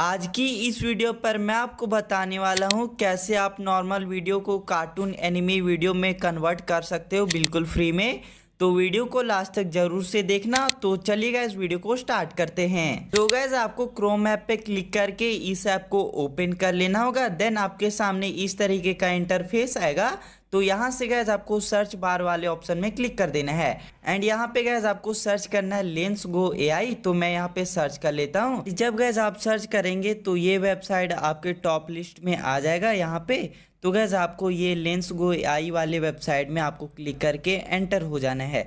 आज की इस वीडियो पर मैं आपको बताने वाला हूं कैसे आप नॉर्मल वीडियो को कार्टून एनिमी वीडियो में कन्वर्ट कर सकते हो बिल्कुल फ्री में तो वीडियो को लास्ट तक जरूर से देखना तो चलिएगा इस वीडियो को स्टार्ट करते हैं तो गैज आपको क्रोम ऐप पे क्लिक करके इस ऐप को ओपन कर लेना होगा देन आपके सामने इस तरीके का इंटरफेस आएगा तो यहाँ से गैज आपको सर्च बार वाले ऑप्शन में क्लिक कर देना है एंड यहाँ पे गैज आपको सर्च करना है लेंस गो एआई तो मैं यहाँ पे सर्च कर लेता हूँ जब गैज आप सर्च करेंगे तो ये वेबसाइट आपके टॉप लिस्ट में आ जाएगा यहाँ पे तो गैज आपको ये लेंस गो एआई वाले वेबसाइट में आपको क्लिक करके एंटर हो जाना है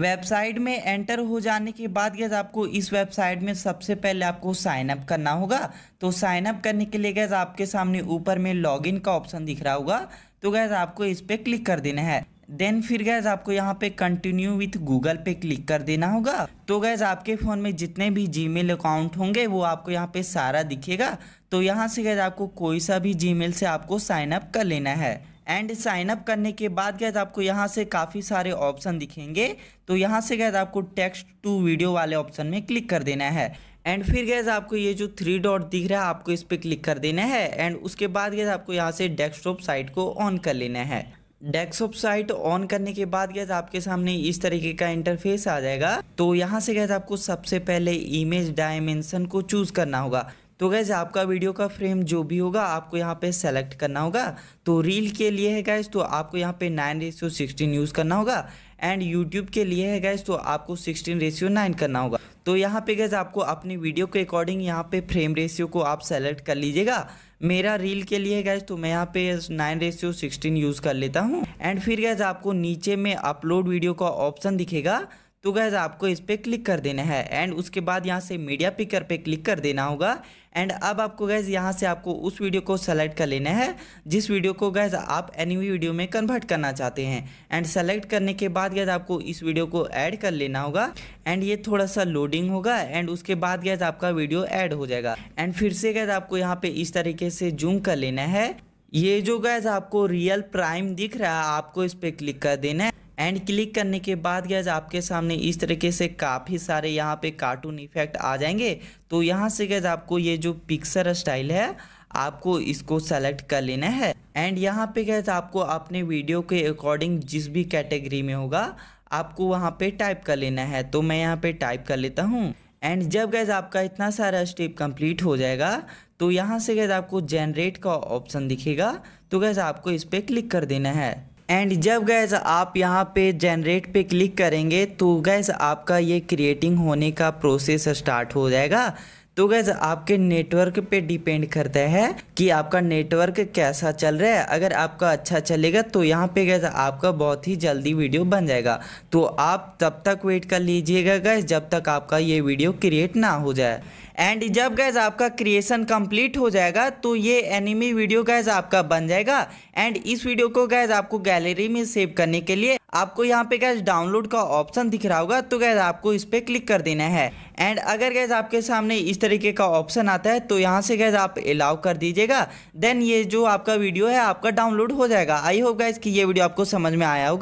वेबसाइट में एंटर हो जाने के बाद गैज आपको इस वेबसाइट में सबसे पहले आपको साइन अप करना होगा तो साइन अप करने के लिए गैज आपके सामने ऊपर में लॉगिन का ऑप्शन दिख रहा होगा तो गैज़ आपको इस पर क्लिक कर देना है देन फिर गैज़ आपको यहाँ पे कंटिन्यू विथ गूगल पे क्लिक कर देना होगा तो गैज़ आपके फ़ोन में जितने भी जी अकाउंट होंगे वो आपको यहाँ पे सारा दिखेगा तो यहाँ से गैज़ आपको कोई सा भी जी से आपको साइन अप कर लेना है एंड साइन अप करने के बाद गैज आपको यहाँ से काफ़ी सारे ऑप्शन दिखेंगे तो यहाँ से गैज आपको टेक्स्ट टू वीडियो वाले ऑप्शन में क्लिक कर देना है एंड फिर गैस आपको ये जो थ्री डॉट दिख रहा है आपको इस पर क्लिक कर देना है एंड उसके बाद गैस आपको यहाँ से डेस्कटॉप साइट को ऑन कर लेना है डेस्कटॉप साइट ऑन करने के बाद गैस आपके सामने इस तरीके का इंटरफेस आ जाएगा तो यहाँ से गैस आपको सबसे पहले इमेज डायमेंशन को चूज करना होगा तो गैस आपका वीडियो का फ्रेम जो भी होगा आपको यहाँ पे सेलेक्ट करना होगा तो रील के लिए है गैस तो आपको यहाँ पे नाइन रेशियो सिक्सटीन यूज़ करना होगा एंड यूट्यूब के लिए है गैस तो आपको सिक्सटीन रेशियो नाइन करना होगा तो यहाँ पे गैस आपको अपनी वीडियो के अकॉर्डिंग यहाँ पे फ्रेम रेशियो को आप सेलेक्ट कर लीजिएगा मेरा रील के लिए गैस तो मैं यहाँ पे नाइन रेशियो सिक्सटीन यूज़ कर लेता हूँ एंड फिर गैस आपको नीचे में अपलोड वीडियो का ऑप्शन दिखेगा तो गैज़ आपको इस पर क्लिक कर देना है एंड उसके बाद यहाँ से मीडिया पिकर पे क्लिक कर देना होगा एंड अब आपको गैज़ यहाँ से आपको उस वीडियो को सेलेक्ट कर लेना है जिस वीडियो को गैज़ आप एनी वीडियो में कन्वर्ट करना चाहते हैं एंड सेलेक्ट करने के बाद गैज़ आपको इस वीडियो को ऐड कर लेना होगा एंड ये थोड़ा सा लोडिंग होगा एंड उसके बाद गैज़ आपका वीडियो ऐड हो जाएगा एंड फिर से गैज़ आपको यहाँ पे इस तरीके से जूम कर लेना है ये जो गैज़ आपको रियल प्राइम दिख रहा है आपको इस पर क्लिक कर देना है एंड क्लिक करने के बाद गैज आपके सामने इस तरीके से काफ़ी सारे यहाँ पे कार्टून इफेक्ट आ जाएंगे तो यहाँ से गैज आपको ये जो पिक्सर स्टाइल है आपको इसको सेलेक्ट कर लेना है एंड यहाँ पे गैस आपको अपने वीडियो के अकॉर्डिंग जिस भी कैटेगरी में होगा आपको वहाँ पे टाइप कर लेना है तो मैं यहाँ पे टाइप कर लेता हूँ एंड जब गैज आपका इतना सारा स्टेप कंप्लीट हो जाएगा तो यहाँ से गैज आपको जनरेट का ऑप्शन दिखेगा तो गैज आपको इस पर क्लिक कर देना है एंड जब गैस आप यहाँ पे जनरेट पे क्लिक करेंगे तो गैस आपका ये क्रिएटिंग होने का प्रोसेस स्टार्ट हो जाएगा तो गैस आपके नेटवर्क पे डिपेंड करता है कि आपका नेटवर्क कैसा चल रहा है अगर आपका अच्छा चलेगा तो यहाँ पे गैस आपका बहुत ही जल्दी वीडियो बन जाएगा तो आप तब तक वेट कर लीजिएगा गैस जब तक आपका ये वीडियो क्रिएट ना हो जाए एंड जब गैज आपका क्रिएशन कंप्लीट हो जाएगा तो ये एनिमी वीडियो गैज आपका बन जाएगा एंड इस वीडियो को गैज आपको गैलरी में सेव करने के लिए आपको यहाँ पे गैस डाउनलोड का ऑप्शन दिख रहा होगा तो गैस आपको इस पर क्लिक कर देना है एंड अगर गैस आपके सामने इस तरीके का ऑप्शन आता है तो यहाँ से गैस आप अलाउ कर दीजिएगा देन ये जो आपका वीडियो है आपका डाउनलोड हो जाएगा आई होप गैस कि ये वीडियो आपको समझ में आया होगा